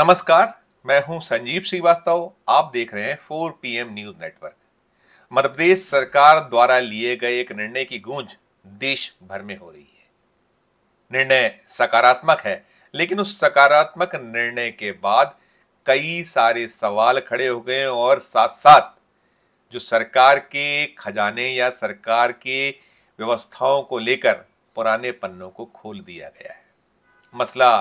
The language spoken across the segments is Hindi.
नमस्कार मैं हूं संजीव श्रीवास्तव आप देख रहे हैं four PM news network Madhya Pradesh सरकार द्वारा लिए गए एक निर्णय की गूंज देश भर में हो रही है निर्णय सकारात्मक है लेकिन उस सकारात्मक निर्णय के बाद कई सारे सवाल खड़े हो गए और साथ साथ जो सरकार के खजाने या सरकार के व्यवस्थाओं को लेकर पुराने पन्नों को खोल दिया गया है मसला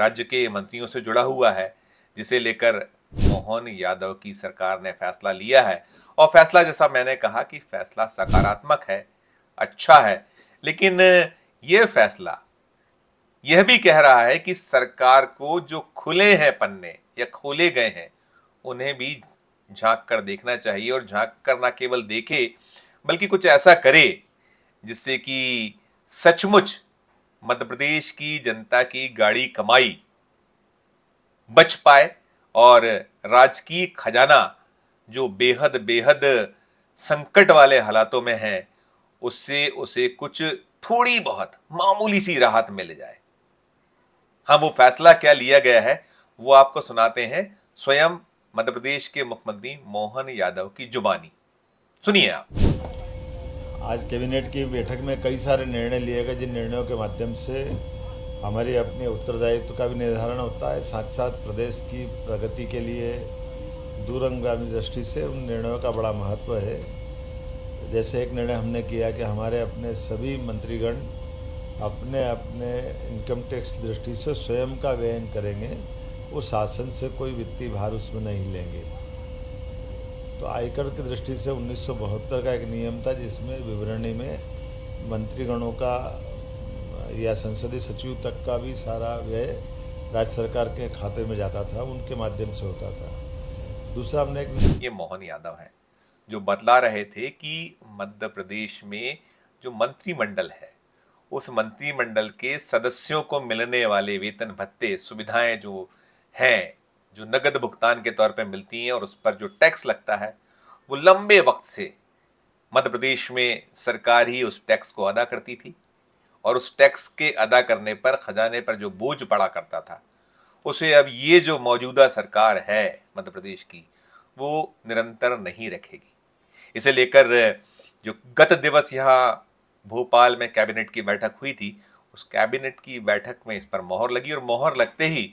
राज्य के मंत्रियों से जुड़ा हुआ है जिसे लेकर मोहन यादव की सरकार ने फैसला लिया है और फैसला जैसा मैंने कहा कि फैसला सकारात्मक है अच्छा है लेकिन ये फैसला यह भी कह रहा है कि सरकार को जो खुले हैं पन्ने या खोले गए हैं उन्हें भी झांक कर देखना चाहिए और झांक कर ना केवल देखे बल्कि कुछ ऐसा करे जिससे कि सचमुच मध्य प्रदेश की जनता की गाड़ी कमाई बच पाए और राजकीय खजाना जो बेहद बेहद संकट वाले हालातों में है उससे उसे कुछ थोड़ी बहुत मामूली सी राहत मिल जाए हाँ वो फैसला क्या लिया गया है वो आपको सुनाते हैं स्वयं मध्य प्रदेश के मुख्यमंत्री मोहन यादव की जुबानी सुनिए आप आज कैबिनेट की बैठक में कई सारे निर्णय लिए गए जिन निर्णयों के माध्यम से हमारी अपने उत्तरदायित्व का भी निर्धारण होता है साथ साथ प्रदेश की प्रगति के लिए दूरंगामी दृष्टि से उन निर्णयों का बड़ा महत्व है जैसे एक निर्णय हमने किया कि हमारे अपने सभी मंत्रीगण अपने अपने इनकम टैक्स दृष्टि से स्वयं का व्ययन करेंगे वो शासन से कोई वित्तीय भार उसमें नहीं लेंगे तो आयकर की दृष्टि से उन्नीस का एक नियम था जिसमें विवरणी में मंत्रीगणों का या संसदीय सचिव तक का भी सारा व्यय राज्य सरकार के खाते में जाता था उनके माध्यम से होता था दूसरा हमने एक ये मोहन यादव हैं जो बतला रहे थे कि मध्य प्रदेश में जो मंत्रिमंडल है उस मंत्रिमंडल के सदस्यों को मिलने वाले वेतन भत्ते सुविधाएं जो हैं जो नगद भुगतान के तौर पर मिलती हैं और उस पर जो टैक्स लगता है वो लंबे वक्त से मध्य प्रदेश में सरकार ही उस टैक्स को अदा करती थी और उस टैक्स के अदा करने पर खजाने पर जो बोझ पड़ा करता था उसे अब ये जो मौजूदा सरकार है मध्य प्रदेश की वो निरंतर नहीं रखेगी इसे लेकर जो गत दिवस यहाँ भोपाल में कैबिनेट की बैठक हुई थी उस कैबिनेट की बैठक में इस पर मोहर लगी और मोहर लगते ही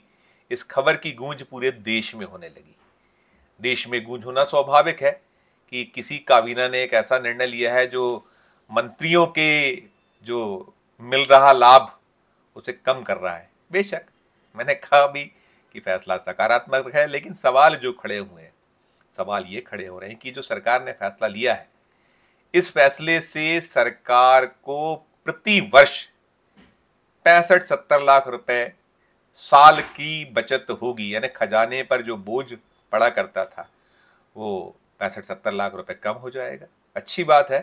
इस खबर की गूंज पूरे देश में होने लगी देश में गूंज होना स्वाभाविक है कि किसी काबीना ने एक ऐसा निर्णय लिया है जो मंत्रियों के जो मिल रहा लाभ उसे कम कर रहा है बेशक मैंने कहा भी कि फैसला सकारात्मक है लेकिन सवाल जो खड़े हुए हैं सवाल ये खड़े हो रहे हैं कि जो सरकार ने फैसला लिया है इस फैसले से सरकार को प्रति वर्ष पैंसठ सत्तर लाख रुपए साल की बचत होगी यानी खजाने पर जो बोझ पड़ा करता था वो पैंसठ सत्तर लाख रुपए कम हो जाएगा अच्छी बात है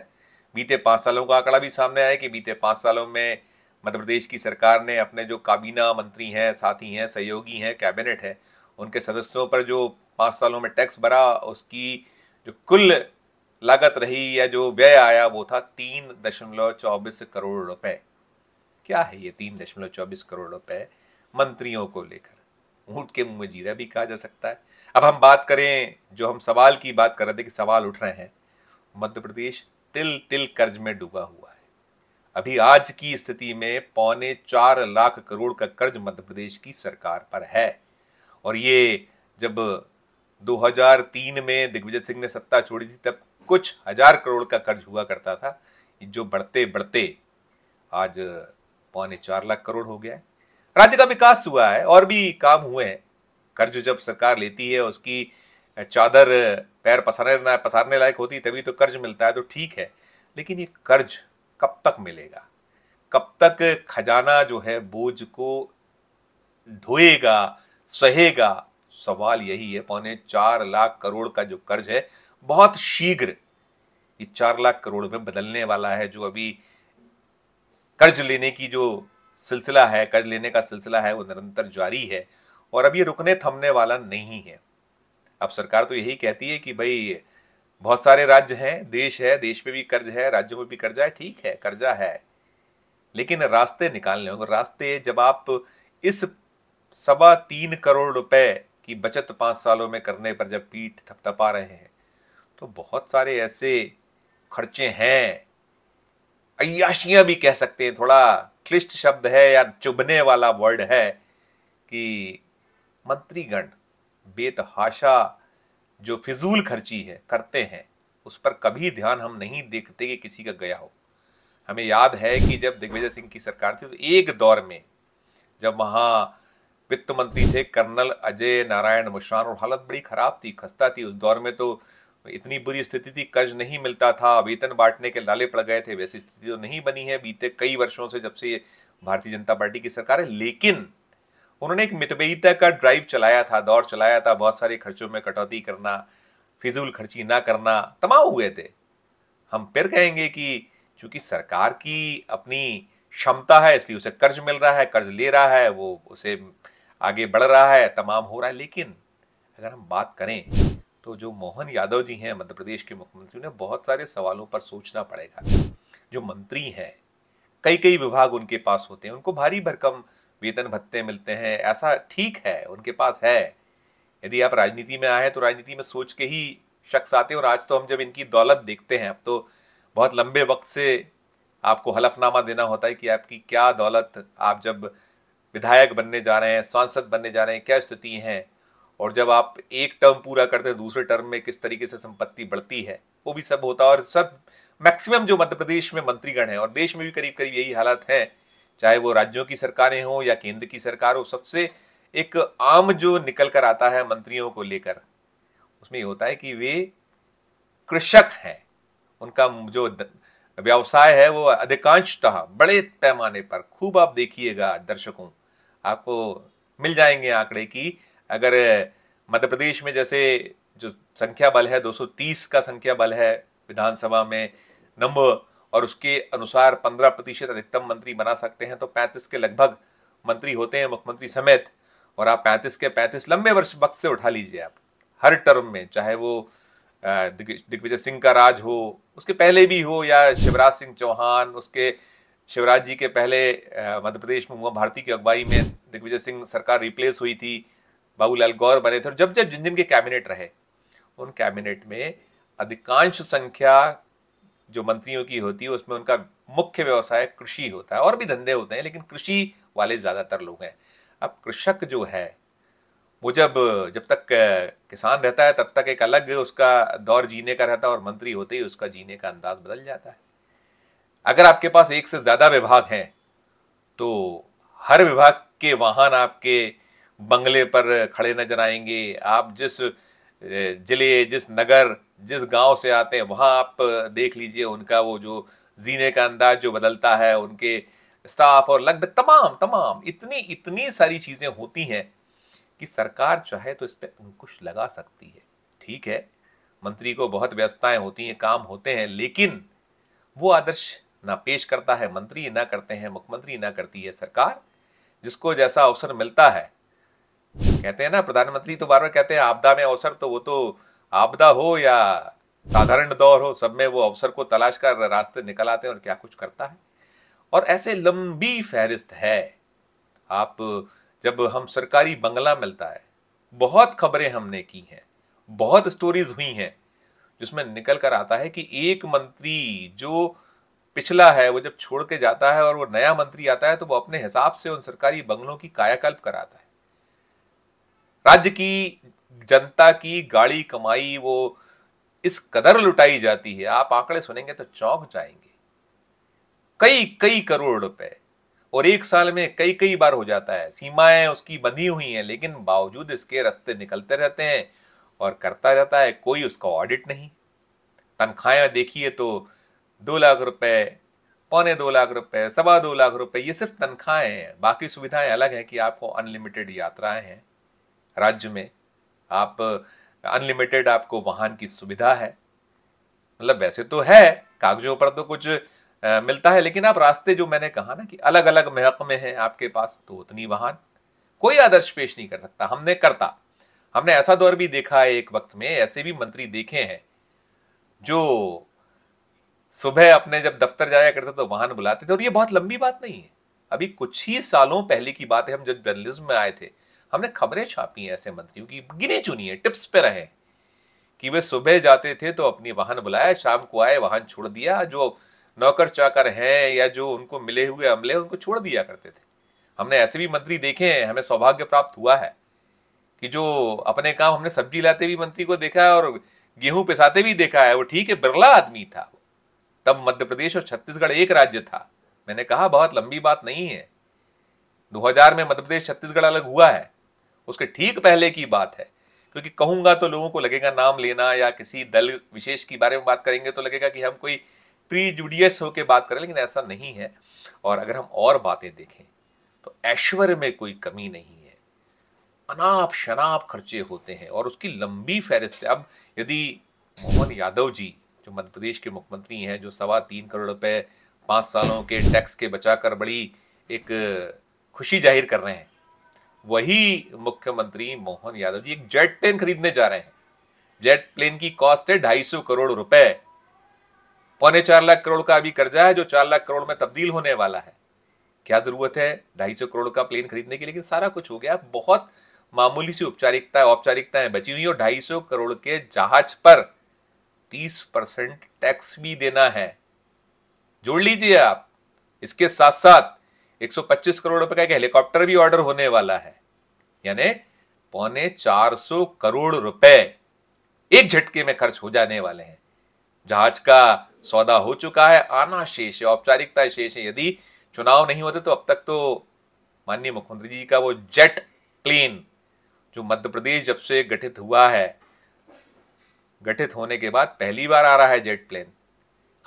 बीते पाँच सालों का आंकड़ा भी सामने आया कि बीते पाँच सालों में मध्य प्रदेश की सरकार ने अपने जो काबीना मंत्री हैं साथी हैं सहयोगी हैं कैबिनेट है उनके सदस्यों पर जो पाँच सालों में टैक्स भरा उसकी जो कुल लागत रही या जो व्यय आया वो था तीन दशमलव चौबीस करोड़ रुपए क्या है ये तीन दशमलव चौबीस करोड़ रुपए मंत्रियों को लेकर ऊँट के मुंह में जीरा भी कहा जा सकता है अब हम बात करें जो हम सवाल की बात कर रहे थे कि सवाल उठ रहे हैं मध्य प्रदेश तिल तिल कर्ज में डूबा हुआ है अभी आज की स्थिति में पौने चार लाख करोड़ का कर्ज मध्य प्रदेश की सरकार पर है और ये जब 2003 में दिग्विजय सिंह ने सत्ता छोड़ी थी तब कुछ हजार करोड़ का कर्ज हुआ करता था जो बढ़ते बढ़ते आज पौने चार लाख करोड़ हो गया है राज्य का विकास हुआ है और भी काम हुए हैं कर्ज जब सरकार लेती है उसकी चादर पैर पसारने पसारने लायक होती तभी तो कर्ज मिलता है तो ठीक है लेकिन ये कर्ज कब तक मिलेगा कब तक खजाना जो है बोझ को धोएगा सहेगा सवाल यही है पौने चार लाख करोड़ का जो कर्ज है बहुत शीघ्र ये चार लाख करोड़ में बदलने वाला है जो अभी कर्ज लेने की जो सिलसिला है कर्ज लेने का सिलसिला है वो निरंतर जारी है और अब ये रुकने थमने वाला नहीं है अब सरकार तो यही कहती है कि भाई बहुत सारे राज्य हैं देश है देश में भी कर्ज है राज्यों में भी कर्जा है ठीक है कर्जा है लेकिन रास्ते निकालने होंगे रास्ते जब आप इस सवा तीन करोड़ रुपए की बचत पांच सालों में करने पर जब पीठ थपथपा रहे हैं तो बहुत सारे ऐसे खर्चे हैं अयाशियां भी कह सकते हैं थोड़ा क्लिष्ट शब्द है या चुभने वाला वर्ड है कि मंत्रीगण बेतहाशा जो फिजूल खर्ची है करते हैं उस पर कभी ध्यान हम नहीं देखते कि किसी का गया हो हमें याद है कि जब दिग्विजय सिंह की सरकार थी तो एक दौर में जब वहाँ वित्त मंत्री थे कर्नल अजय नारायण मिश्रा और हालत बड़ी खराब थी खस्ता थी उस दौर में तो इतनी बुरी स्थिति थी कर्ज नहीं मिलता था वेतन बांटने के लाले पड़ गए थे वैसी स्थिति तो नहीं बनी है बीते कई वर्षों से जब से भारतीय जनता पार्टी की सरकार है लेकिन उन्होंने एक मितव्ययिता का ड्राइव चलाया था दौर चलाया था बहुत सारे खर्चों में कटौती करना फिजूल खर्ची ना करना तमाम हुए थे हम फिर कहेंगे कि चूंकि सरकार की अपनी क्षमता है इसलिए उसे कर्ज मिल रहा है कर्ज ले रहा है वो उसे आगे बढ़ रहा है तमाम हो रहा है लेकिन अगर हम बात करें तो जो मोहन यादव जी हैं मध्य प्रदेश के मुख्यमंत्री उन्हें बहुत सारे सवालों पर सोचना पड़ेगा जो मंत्री हैं कई कई विभाग उनके पास होते हैं उनको भारी भरकम वेतन भत्ते मिलते हैं ऐसा ठीक है उनके पास है यदि आप राजनीति में आए तो राजनीति में सोच के ही शख्स आते हैं और आज तो हम जब इनकी दौलत देखते हैं अब तो बहुत लंबे वक्त से आपको हलफनामा देना होता है कि आपकी क्या दौलत आप जब विधायक बनने जा रहे हैं सांसद बनने जा रहे हैं क्या स्थिति हैं और जब आप एक टर्म पूरा करते हैं दूसरे टर्म में किस तरीके से संपत्ति बढ़ती है वो भी सब होता है और सब मैक्सिमम जो मध्य प्रदेश में मंत्रीगण है और देश में भी करीब करीब यही हालत है चाहे वो राज्यों की सरकारें हो या केंद्र की सरकार हो सबसे एक आम जो निकल कर आता है मंत्रियों को लेकर उसमें ये होता है कि वे कृषक हैं उनका जो व्यवसाय है वो अधिकांशतः बड़े पैमाने पर खूब आप देखिएगा दर्शकों आपको मिल जाएंगे आंकड़े की अगर मध्य प्रदेश में जैसे जो संख्या बल है 230 का संख्या बल है विधानसभा में नंबर और उसके अनुसार 15 प्रतिशत अधिकतम मंत्री बना सकते हैं तो 35 के लगभग मंत्री होते हैं मुख्यमंत्री समेत और आप 35 के 35 लंबे वर्ष वक्त से उठा लीजिए आप हर टर्म में चाहे वो दिग्विजय सिंह का राज हो उसके पहले भी हो या शिवराज सिंह चौहान उसके शिवराज जी के पहले मध्य प्रदेश में हुआ भारती की अगुवाई में दिग्विजय सिंह सरकार रिप्लेस हुई थी बाबूलाल गौर बने थे और जब जब जिन जिन के कैबिनेट रहे उन कैबिनेट में अधिकांश संख्या जो मंत्रियों की होती है उसमें उनका मुख्य व्यवसाय कृषि होता है और भी धंधे होते हैं लेकिन कृषि वाले ज़्यादातर लोग हैं अब कृषक जो है वो जब जब तक किसान रहता है तब तक एक अलग उसका दौर जीने का रहता है और मंत्री होते ही उसका जीने का अंदाज बदल जाता है अगर आपके पास एक से ज़्यादा विभाग हैं तो हर विभाग के वाहन आपके बंगले पर खड़े नजर आएंगे आप जिस जिले जिस नगर जिस गांव से आते हैं वहां आप देख लीजिए उनका वो जो जीने का अंदाज जो बदलता है उनके स्टाफ और लगभग तमाम तमाम इतनी इतनी सारी चीज़ें होती हैं कि सरकार चाहे तो इस पर अंकुश लगा सकती है ठीक है मंत्री को बहुत व्यस्तताएं होती हैं काम होते हैं लेकिन वो आदर्श ना पेश करता है मंत्री ना करते हैं मुख्यमंत्री ना करती है सरकार जिसको जैसा अवसर मिलता है कहते हैं ना प्रधानमंत्री तो बार बार कहते हैं आपदा में अवसर तो वो तो आपदा हो या साधारण दौर हो सब में वो अवसर को तलाश कर रास्ते निकल आते हैं और क्या कुछ करता है और ऐसे लंबी फहरिस्त है आप जब हम सरकारी बंगला मिलता है बहुत खबरें हमने की हैं बहुत स्टोरीज हुई हैं जिसमें निकल कर आता है कि एक मंत्री जो पिछला है वो जब छोड़ के जाता है और वो नया मंत्री आता है तो वो अपने हिसाब से उन सरकारी बंगलों की कायाकल्प कराता है राज्य की जनता की गाड़ी कमाई वो इस कदर लुटाई जाती है आप आंकड़े सुनेंगे तो चौंक जाएंगे कई कई करोड़ रुपए और एक साल में कई कई बार हो जाता है सीमाएं उसकी बंधी हुई हैं लेकिन बावजूद इसके रास्ते निकलते रहते हैं और करता रहता है कोई उसका ऑडिट नहीं तनख्वाहें देखिए तो दो लाख रुपए पौने दो लाख रुपए सवा दो लाख रुपए ये सिर्फ तनख्वाहें हैं बाकी सुविधाएं अलग हैं कि आपको अनलिमिटेड यात्राएं हैं राज्य में आप अनलिमिटेड आपको वाहन की सुविधा है मतलब वैसे तो है कागजों पर तो कुछ आ, मिलता है लेकिन आप रास्ते जो मैंने कहा ना कि अलग अलग महकमे हैं आपके पास तो उतनी वाहन कोई आदर्श पेश नहीं कर सकता हमने करता हमने ऐसा दौर भी देखा है एक वक्त में ऐसे भी मंत्री देखे हैं जो सुबह अपने जब दफ्तर जाया करते तो वाहन बुलाते थे और ये बहुत लंबी बात नहीं है अभी कुछ ही सालों पहले की बात है हम जब जर्नलिज्म में आए थे हमने खबरें छापी हैं ऐसे मंत्रियों की गिने चुनी है टिप्स पे रहे कि वे सुबह जाते थे तो अपनी वाहन बुलाया शाम को आए वाहन छोड़ दिया जो नौकर चाकर हैं या जो उनको मिले हुए अमले उनको छोड़ दिया करते थे हमने ऐसे भी मंत्री देखे हैं हमें सौभाग्य प्राप्त हुआ है कि जो अपने काम हमने सब्जी लाते भी मंत्री को देखा है और गेहूं पिसाते भी देखा है वो ठीक है बिरला आदमी था तब मध्य प्रदेश और छत्तीसगढ़ एक राज्य था मैंने कहा बहुत लंबी बात नहीं है 2000 में मध्य प्रदेश छत्तीसगढ़ अलग हुआ है उसके ठीक पहले की बात है क्योंकि कहूंगा तो लोगों को लगेगा नाम लेना या किसी दल विशेष के बारे में बात करेंगे तो लगेगा कि हम कोई प्री जुडियस होकर बात करें लेकिन ऐसा नहीं है और अगर हम और बातें देखें तो ऐश्वर्य में कोई कमी नहीं है अनाप शनाप खर्चे होते हैं और उसकी लंबी फहरिस्त अब यदि मोहन यादव जी जो मध्य प्रदेश के मुख्यमंत्री हैं जो सवा तीन करोड़ रुपए पाँच सालों के टैक्स के बचाकर बड़ी एक खुशी जाहिर कर रहे हैं वही मुख्यमंत्री मोहन यादव जी एक जेट प्लेन खरीदने जा रहे हैं जेट प्लेन की कॉस्ट है ढाई सौ करोड़ रुपए पौने चार लाख करोड़ का अभी कर्जा है जो चार लाख करोड़ में तब्दील होने वाला है क्या जरूरत है ढाई सौ करोड़ का प्लेन खरीदने की लेकिन सारा कुछ हो गया बहुत मामूली सी औपचारिकता है बची हुई और ढाई सौ करोड़ के जहाज पर तीस परसेंट टैक्स भी देना है जोड़ लीजिए आप इसके साथ साथ 125 करोड़ रुपए का एक हेलीकॉप्टर भी ऑर्डर होने वाला है यानी पौने 400 करोड़ रुपए एक झटके में खर्च हो जाने वाले हैं जहाज का सौदा हो चुका है आना शेष है औपचारिकता शेष है यदि चुनाव नहीं होते तो अब तक तो माननीय मुख्यमंत्री जी का वो जेट प्लेन जो मध्य प्रदेश जब से गठित हुआ है गठित होने के बाद पहली बार आ रहा है जेट प्लेन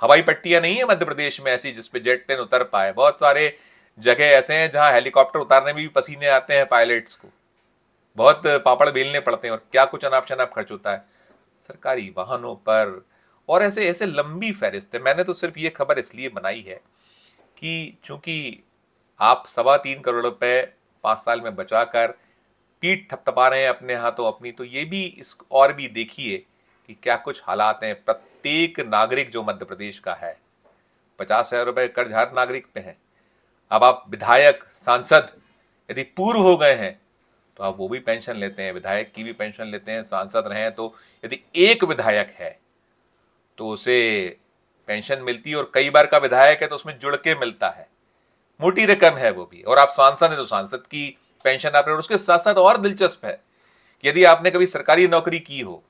हवाई पट्टियां नहीं है मध्य प्रदेश में ऐसी जिसपे जेट प्लेन उतर पाए बहुत सारे जगह ऐसे हैं जहां हेलीकॉप्टर उतारने में भी पसीने आते हैं पायलट्स को बहुत पापड़ बेलने पड़ते हैं और क्या कुछ अनाप शनाप खर्च होता है सरकारी वाहनों पर और ऐसे ऐसे लंबी फहरिस्त है मैंने तो सिर्फ ये खबर इसलिए बनाई है कि चूंकि आप सवा तीन करोड़ रुपए पाँच साल में बचा कर पीठ थपथपा रहे हैं अपने हाथों अपनी तो ये भी इस और भी देखिए कि क्या कुछ हालात हैं प्रत्येक नागरिक जो मध्य प्रदेश का है पचास हजार रुपये कर्ज हर नागरिक पे हैं अब आप विधायक सांसद यदि पूर्व हो गए हैं तो आप वो भी पेंशन लेते हैं विधायक की भी पेंशन लेते हैं सांसद रहे हैं तो यदि एक विधायक है तो उसे पेंशन मिलती है और कई बार का विधायक है तो उसमें जुड़ के मिलता है मोटी रकम है वो भी और आप सांसद हैं तो सांसद की पेंशन आप और उसके साथ साथ और दिलचस्प है यदि आपने कभी सरकारी नौकरी की हो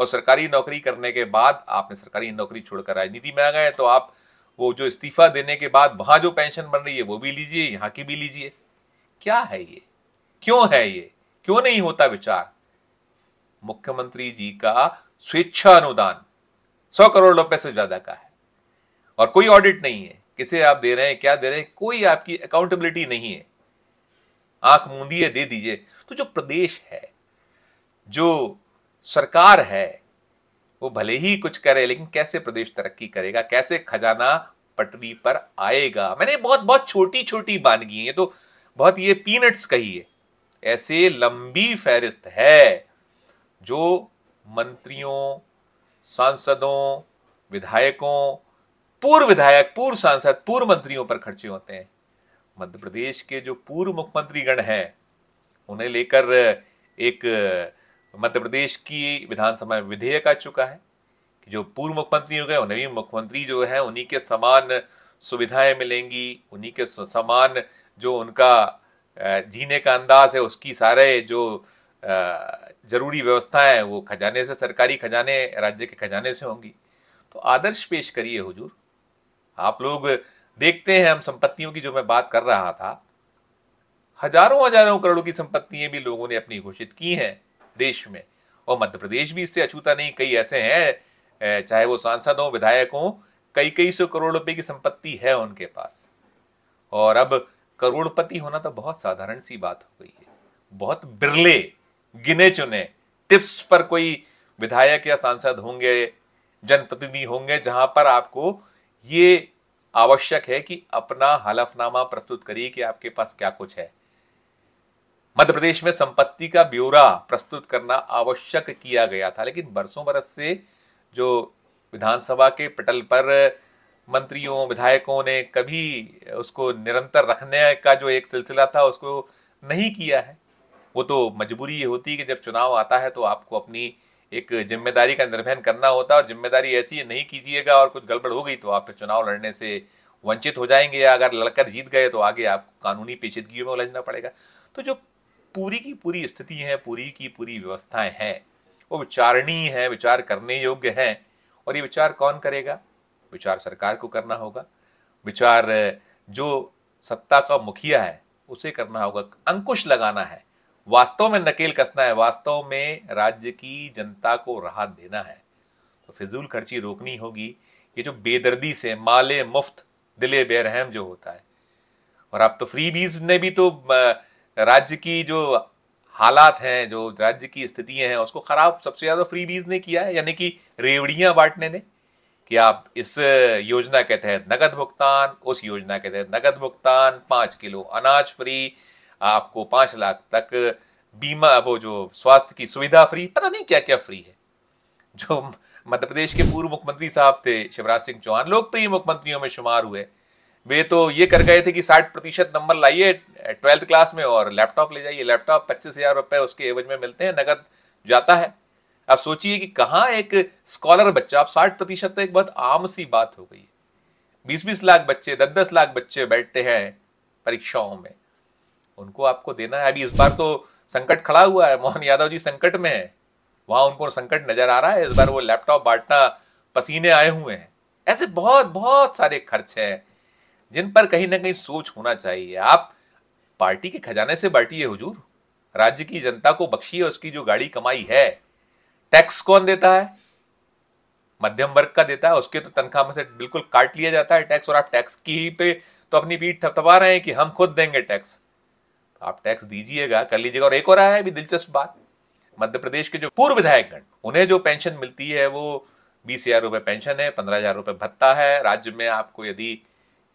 और सरकारी नौकरी करने के बाद आपने सरकारी नौकरी छोड़कर राजनीति में आ गए तो आप वो जो इस्तीफा देने के बाद वहां जो पेंशन बन रही है वो भी लीजिए यहाँ की भी लीजिए क्या है ये क्यों है ये क्यों नहीं होता विचार मुख्यमंत्री जी का स्वेच्छा अनुदान सौ करोड़ रुपए से ज्यादा का है और कोई ऑडिट नहीं है किसे आप दे रहे हैं क्या दे रहे हैं कोई आपकी अकाउंटेबिलिटी नहीं है आंख मूंदी है दे दीजिए तो जो प्रदेश है जो सरकार है वो भले ही कुछ करे लेकिन कैसे प्रदेश तरक्की करेगा कैसे खजाना पटरी पर आएगा मैंने बहुत बहुत छोटी छोटी बानगी है तो बहुत ये पीनट्स कही है ऐसे लंबी फहरिस्त है जो मंत्रियों सांसदों विधायकों पूर्व विधायक पूर्व सांसद पूर्व मंत्रियों पर खर्चे होते हैं मध्य प्रदेश के जो पूर्व मुख्यमंत्री गण हैं उन्हें लेकर एक मध्य प्रदेश की विधानसभा में विधेयक आ चुका है कि जो पूर्व मुख्यमंत्री हो गए और नवीन मुख्यमंत्री जो है उन्हीं के समान सुविधाएं मिलेंगी उन्हीं के समान जो उनका जीने का अंदाज है उसकी सारे जो जरूरी व्यवस्थाएं वो खजाने से सरकारी खजाने राज्य के खजाने से होंगी तो आदर्श पेश करिए हुजूर आप लोग देखते हैं हम संपत्तियों की जो मैं बात कर रहा था हजारों हजारों करोड़ों की संपत्तियां भी लोगों ने अपनी घोषित की हैं देश में और मध्य प्रदेश भी इससे अछूता नहीं कई ऐसे हैं चाहे वो सांसद हो विधायक हो कई कई सौ करोड़ रुपए की संपत्ति है उनके पास और अब करोड़पति होना तो बहुत साधारण सी बात हो गई है बहुत बिरले गिने चुने टिप्स पर कोई विधायक या सांसद होंगे जनप्रतिनिधि होंगे जहां पर आपको ये आवश्यक है कि अपना हलफनामा प्रस्तुत करिए कि आपके पास क्या कुछ है मध्य प्रदेश में संपत्ति का ब्यौरा प्रस्तुत करना आवश्यक किया गया था लेकिन बरसों बरस से जो विधानसभा के पटल पर मंत्रियों विधायकों ने कभी उसको निरंतर रखने का जो एक सिलसिला था उसको नहीं किया है वो तो मजबूरी ये होती है कि जब चुनाव आता है तो आपको अपनी एक जिम्मेदारी का निर्वहन करना होता है और जिम्मेदारी ऐसी नहीं कीजिएगा और कुछ गड़बड़ हो गई तो आप फिर चुनाव लड़ने से वंचित हो जाएंगे या अगर लड़कर जीत गए तो आगे आपको कानूनी पेचिदगियों में उलझना पड़ेगा तो जो पूरी की पूरी स्थिति है पूरी की पूरी व्यवस्थाएं हैं वो विचारणीय है विचार करने योग्य है और ये विचार कौन करेगा विचार सरकार को करना होगा विचार जो सत्ता का मुखिया है उसे करना होगा अंकुश लगाना है वास्तव में नकेल कसना है वास्तव में राज्य की जनता को राहत देना है तो फिजूल खर्ची रोकनी होगी ये जो बेदर्दी से माले मुफ्त दिले बेरहम जो होता है और आप तो फ्री बीज ने भी तो आ, राज्य की जो हालात हैं जो राज्य की स्थितियां हैं उसको खराब सबसे ज्यादा फ्री बीज ने किया है यानी कि रेवड़ियां बांटने ने कि आप इस योजना के तहत नगद भुगतान उस योजना के तहत नगद भुगतान पांच किलो अनाज फ्री आपको पांच लाख तक बीमा वो जो स्वास्थ्य की सुविधा फ्री पता नहीं क्या क्या फ्री है जो मध्य प्रदेश के पूर्व मुख्यमंत्री साहब थे शिवराज सिंह चौहान लोकप्रिय मुख्यमंत्रियों में शुमार हुए वे तो ये कर गए थे कि साठ प्रतिशत नंबर लाइए ट्वेल्थ क्लास में और लैपटॉप ले जाइए लैपटॉप पच्चीस हजार रुपए उसके एवज में मिलते हैं नगद जाता है आप सोचिए कि कहाँ एक स्कॉलर बच्चा आप साठ प्रतिशत तो एक बहुत आम सी बात हो गई है बीस बीस लाख बच्चे दस दस लाख बच्चे बैठते हैं परीक्षाओं में उनको आपको देना है अभी इस बार तो संकट खड़ा हुआ है मोहन यादव जी संकट में है वहां उनको संकट नजर आ रहा है इस बार वो लैपटॉप बांटना पसीने आए हुए हैं ऐसे बहुत बहुत सारे खर्च हैं जिन पर कहीं ना कहीं सोच होना चाहिए आप पार्टी के खजाने से बांटिए हुजूर राज्य की जनता को बख्शिए उसकी जो गाड़ी कमाई है टैक्स कौन देता है मध्यम वर्ग का देता है उसके तो तनख्वाह में से बिल्कुल काट लिया जाता है टैक्स और आप टैक्स की ही पे तो अपनी पीठ थपथपा रहे हैं कि हम खुद देंगे टैक्स आप टैक्स दीजिएगा कर लीजिएगा और एक और आया है भी दिलचस्प बात मध्य प्रदेश के जो पूर्व विधायकगण उन्हें जो पेंशन मिलती है वो बीस हजार रुपये पेंशन है पंद्रह हजार रुपये भत्ता है राज्य में आपको यदि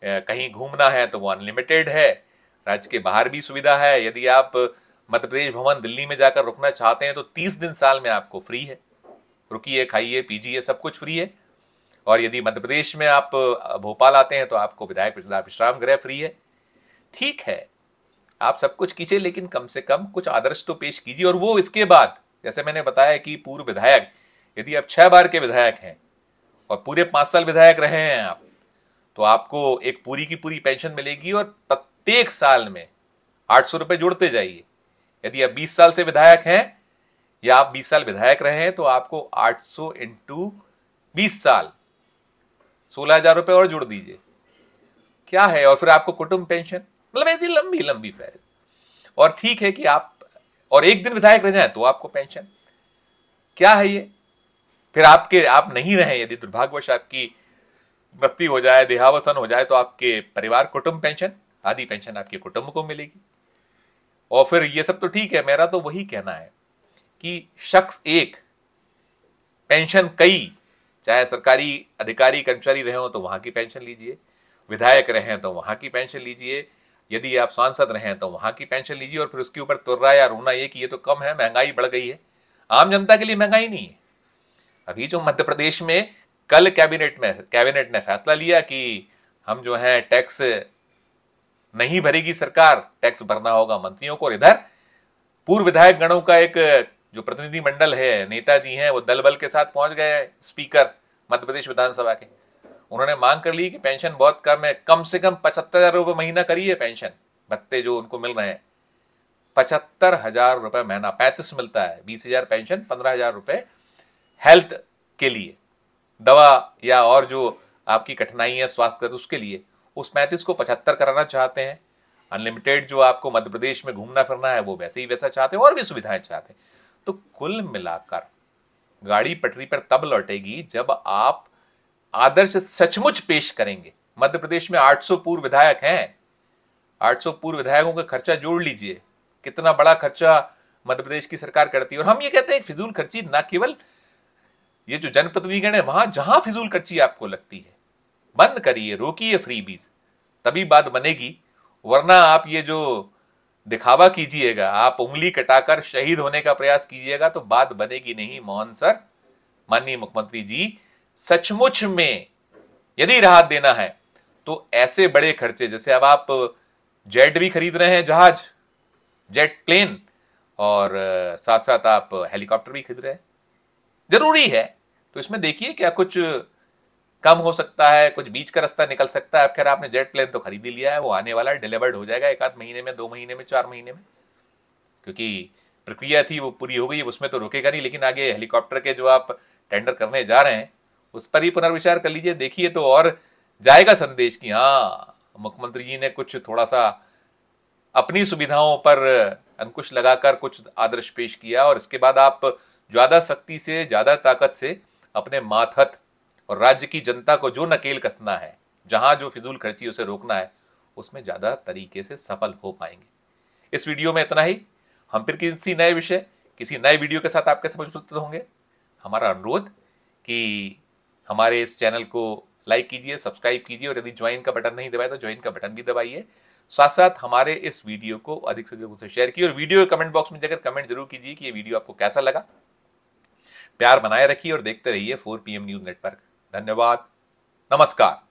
कहीं घूमना है तो वो अनलिमिटेड है राज्य के बाहर भी सुविधा है यदि आप मध्य प्रदेश भवन दिल्ली में जाकर रुकना चाहते हैं तो तीस दिन साल में आपको फ्री है रुकिए खाइए पीजिए सब कुछ फ्री है और यदि मध्य प्रदेश में आप भोपाल आते हैं तो आपको विधायक विश्राम गृह फ्री है ठीक है आप सब कुछ कीजिए लेकिन कम से कम कुछ आदर्श तो पेश कीजिए और वो इसके बाद जैसे मैंने बताया कि पूर्व विधायक यदि आप छह बार के विधायक हैं और पूरे पांच साल विधायक रहे हैं आप तो आपको एक पूरी की पूरी पेंशन मिलेगी और प्रत्येक साल में आठ सौ रुपए जुड़ते जाइए यदि आप बीस साल से विधायक हैं या आप बीस साल विधायक रहे हैं तो आपको आठ सौ इंटू बीस साल सोलह हजार रुपए और जुड़ दीजिए क्या है और फिर आपको कुटुंब पेंशन मतलब ऐसी लंबी लंबी फहरिस्त और ठीक है कि आप और एक दिन विधायक रह जाए तो आपको पेंशन क्या है ये फिर आपके आप नहीं रहे यदि दुर्भाग्यवश आपकी मृत्यु हो जाए देहावसन हो जाए तो आपके परिवार कुटुंब पेंशन आदि पेंशन आपके कुटुंब को मिलेगी और फिर ये सब तो ठीक है मेरा तो वही कहना है कि शख्स एक पेंशन कई चाहे सरकारी अधिकारी कर्मचारी रहे हो तो वहां की पेंशन लीजिए विधायक हैं तो वहां की पेंशन लीजिए यदि आप सांसद हैं तो वहां की पेंशन लीजिए और फिर उसके ऊपर तुर्रा या रोना ये कि ये तो कम है महंगाई बढ़ गई है आम जनता के लिए महंगाई नहीं है अभी जो मध्य प्रदेश में कल कैबिनेट में कैबिनेट ने फैसला लिया कि हम जो है टैक्स नहीं भरेगी सरकार टैक्स भरना होगा मंत्रियों को और इधर पूर्व विधायक गणों का एक जो प्रतिनिधि मंडल है नेताजी हैं वो दल बल के साथ पहुंच गए स्पीकर मध्य प्रदेश विधानसभा के उन्होंने मांग कर ली कि पेंशन बहुत कम है कम से कम पचहत्तर हजार रुपये महीना करिए पेंशन भत्ते जो उनको मिल रहे हैं पचहत्तर हजार रुपये महीना पैंतीस मिलता है बीस हजार पेंशन पंद्रह हजार रुपये हेल्थ के लिए दवा या और जो आपकी कठिनाई है स्वास्थ्य तो उसके लिए उस पैंतीस को पचहत्तर कराना चाहते हैं अनलिमिटेड जो आपको मध्य प्रदेश में घूमना फिरना है वो वैसे ही वैसा चाहते हैं और भी सुविधाएं चाहते हैं तो कुल मिलाकर गाड़ी पटरी पर तब लौटेगी जब आप आदर्श सचमुच पेश करेंगे मध्य प्रदेश में 800 पूर्व विधायक हैं 800 पूर्व विधायकों का खर्चा जोड़ लीजिए कितना बड़ा खर्चा मध्य प्रदेश की सरकार करती है और हम ये कहते हैं फिजूल खर्ची न केवल ये जो जनप्रतिनिधिगण है वहां जहां फिजूल खर्ची आपको लगती है बंद करिए रोकिए बीज तभी बात बनेगी वरना आप ये जो दिखावा कीजिएगा आप उंगली कटाकर शहीद होने का प्रयास कीजिएगा तो बात बनेगी नहीं मोहन सर माननीय मुख्यमंत्री जी सचमुच में यदि राहत देना है तो ऐसे बड़े खर्चे जैसे अब आप जेट भी खरीद रहे हैं जहाज जेट प्लेन और साथ साथ आप हेलीकॉप्टर भी खरीद रहे हैं जरूरी है तो इसमें देखिए क्या कुछ कम हो सकता है कुछ बीच का रास्ता निकल सकता है खैर आपने जेट प्लेन तो खरीद ही लिया है वो आने वाला है डिलीवर्ड हो जाएगा एक आध महीने में दो महीने में चार महीने में क्योंकि प्रक्रिया थी वो पूरी हो गई उसमें तो रोकेगा नहीं लेकिन आगे हेलीकॉप्टर के जो आप टेंडर करने जा रहे हैं उस पर ही पुनर्विचार कर लीजिए देखिए तो और जाएगा संदेश कि हाँ मुख्यमंत्री जी ने कुछ थोड़ा सा अपनी सुविधाओं पर अंकुश लगाकर कुछ आदर्श पेश किया और इसके बाद आप ज़्यादा शक्ति से ज़्यादा ताकत से अपने माथत और राज्य की जनता को जो नकेल कसना है जहां जो फिजूल खर्ची उसे रोकना है उसमें ज़्यादा तरीके से सफल हो पाएंगे इस वीडियो में इतना ही हम फिर किसी नए विषय किसी नए वीडियो के साथ आपके समझ होंगे हमारा अनुरोध कि हमारे इस चैनल को लाइक कीजिए सब्सक्राइब कीजिए और यदि ज्वाइन का बटन नहीं दबाया तो ज्वाइन का बटन भी दबाइए साथ साथ हमारे इस वीडियो को अधिक से अधिक से शेयर कीजिए और वीडियो कमेंट बॉक्स में जाकर कमेंट जरूर कीजिए कि ये वीडियो आपको कैसा लगा प्यार बनाए रखिए और देखते रहिए फोर पी न्यूज नेटवर्क धन्यवाद नमस्कार